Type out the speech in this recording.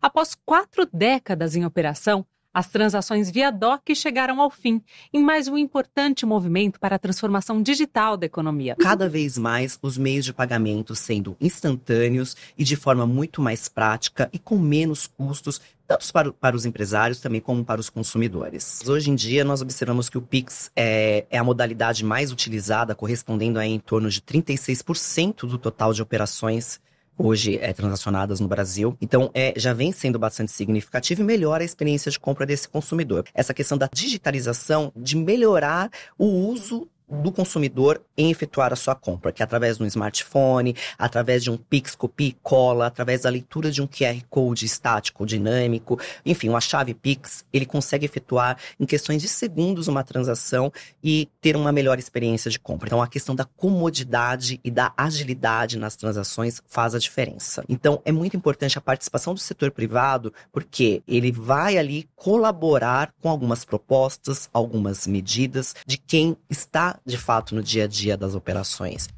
Após quatro décadas em operação, as transações via DOC chegaram ao fim, em mais um importante movimento para a transformação digital da economia. Cada vez mais, os meios de pagamento sendo instantâneos e de forma muito mais prática e com menos custos, tanto para, para os empresários também como para os consumidores. Hoje em dia, nós observamos que o Pix é, é a modalidade mais utilizada, correspondendo a em torno de 36% do total de operações hoje é, transacionadas no Brasil. Então, é, já vem sendo bastante significativo e melhora a experiência de compra desse consumidor. Essa questão da digitalização, de melhorar o uso do consumidor em efetuar a sua compra, que é através de um smartphone, através de um Pix, copia e cola, através da leitura de um QR Code estático, dinâmico, enfim, uma chave Pix, ele consegue efetuar em questões de segundos uma transação e ter uma melhor experiência de compra. Então, a questão da comodidade e da agilidade nas transações faz a diferença. Então, é muito importante a participação do setor privado, porque ele vai ali colaborar com algumas propostas, algumas medidas de quem está de fato no dia a dia das operações.